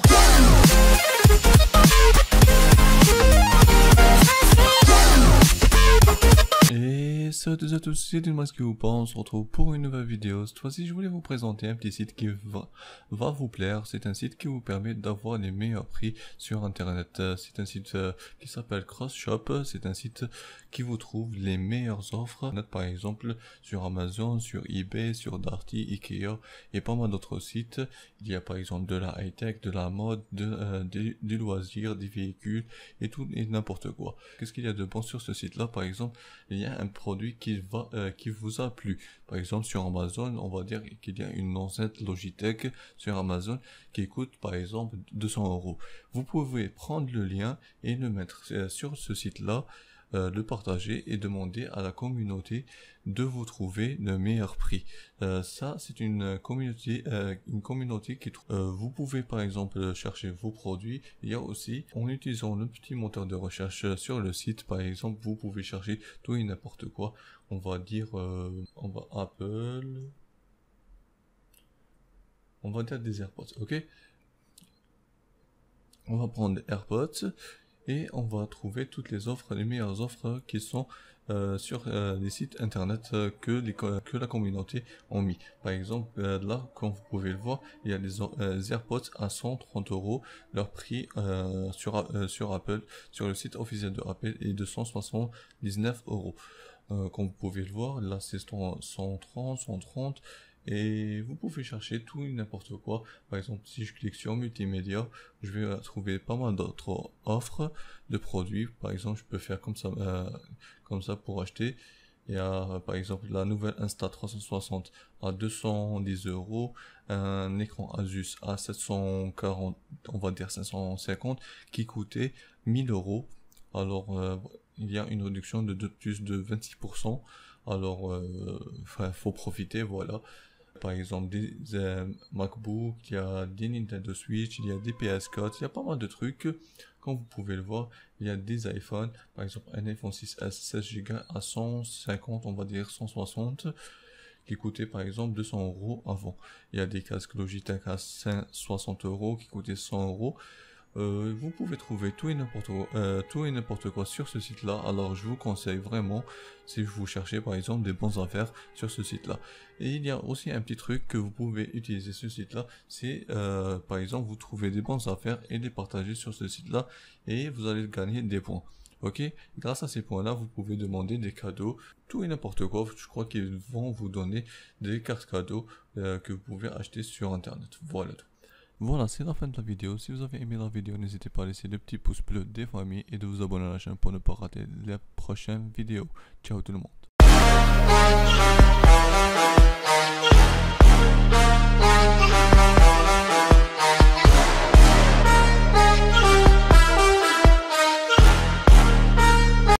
go. Salut à tous, c'est dites-moi ce que vous pensez, on se retrouve pour une nouvelle vidéo. Cette fois-ci, je voulais vous présenter un petit site qui va, vous plaire. C'est un site qui vous permet d'avoir les meilleurs prix sur Internet. C'est un site euh, qui s'appelle CrossShop. C'est un site qui vous trouve les meilleures offres. Par exemple, sur Amazon, sur eBay, sur Darty, Ikea et pas mal d'autres sites. Il y a par exemple de la high-tech, de la mode, de, euh, du des, loisirs, des véhicules et tout et n'importe quoi. Qu'est-ce qu'il y a de bon sur ce site-là Par exemple, il y a un produit qui, va, euh, qui vous a plu. Par exemple, sur Amazon, on va dire qu'il y a une enceinte Logitech sur Amazon qui coûte par exemple 200 euros. Vous pouvez prendre le lien et le mettre euh, sur ce site-là le euh, partager et demander à la communauté de vous trouver le meilleur prix. Euh, ça, c'est une communauté, euh, une communauté qui vous pouvez par exemple chercher vos produits. Il y aussi, en utilisant le petit moteur de recherche sur le site, par exemple, vous pouvez chercher tout et n'importe quoi. On va dire, on va Apple. On va dire des AirPods, ok on va prendre AirPods et on va trouver toutes les offres, les meilleures offres qui sont euh, sur les euh, sites internet euh, que, les, que la communauté ont mis. Par exemple, là, comme vous pouvez le voir, il y a les AirPods à 130 euros. Leur prix sur, sur Apple, sur le site officiel de Apple, est de 179 euros. comme vous pouvez le voir, là c'est 130, 130 et vous pouvez chercher tout et n'importe quoi. Par exemple, si je clique sur multimédia, je vais trouver pas mal d'autres offres de produits. Par exemple, je peux faire comme ça, euh, comme ça pour acheter. Il y a par exemple la nouvelle Insta360 à 210 euros, un écran Asus à 740, on va dire 550, qui coûtait 1000 euros. Alors euh, il y a une réduction de, plus de 26%. Alors, euh, faut profiter, voilà exemple des euh, MacBook, il y a des Nintendo Switch, il y a des PS4, il y a pas mal de trucs. Comme vous pouvez le voir, il y a des iPhones, par exemple un iPhone 6S 16 Go à 150, on va dire 160, qui coûtait par exemple 200 euros avant. Il y a des casques Logitech à 60 euros qui coûtaient 100 euros. Euh, vous pouvez trouver tout et n'importe quoi, euh, quoi, sur ce site-là. Alors je vous conseille vraiment si vous cherchez par exemple des bonnes affaires sur ce site-là. Et il y a aussi un petit truc que vous pouvez utiliser ce site-là. C'est euh, par exemple vous trouvez des bonnes affaires et les partager sur ce site-là et vous allez gagner des points. Ok, grâce à ces points-là, vous pouvez demander des cadeaux, tout et n'importe quoi. Je crois qu'ils vont vous donner des cartes cadeaux euh, que vous pouvez acheter sur Internet. Voilà tout. Voilà, c'est la fin de la vidéo. Si vous avez aimé la vidéo, n'hésitez pas à laisser le petit pouce bleu des familles et de vous abonner à la chaîne pour ne pas rater les prochaines vidéos. Ciao tout le monde.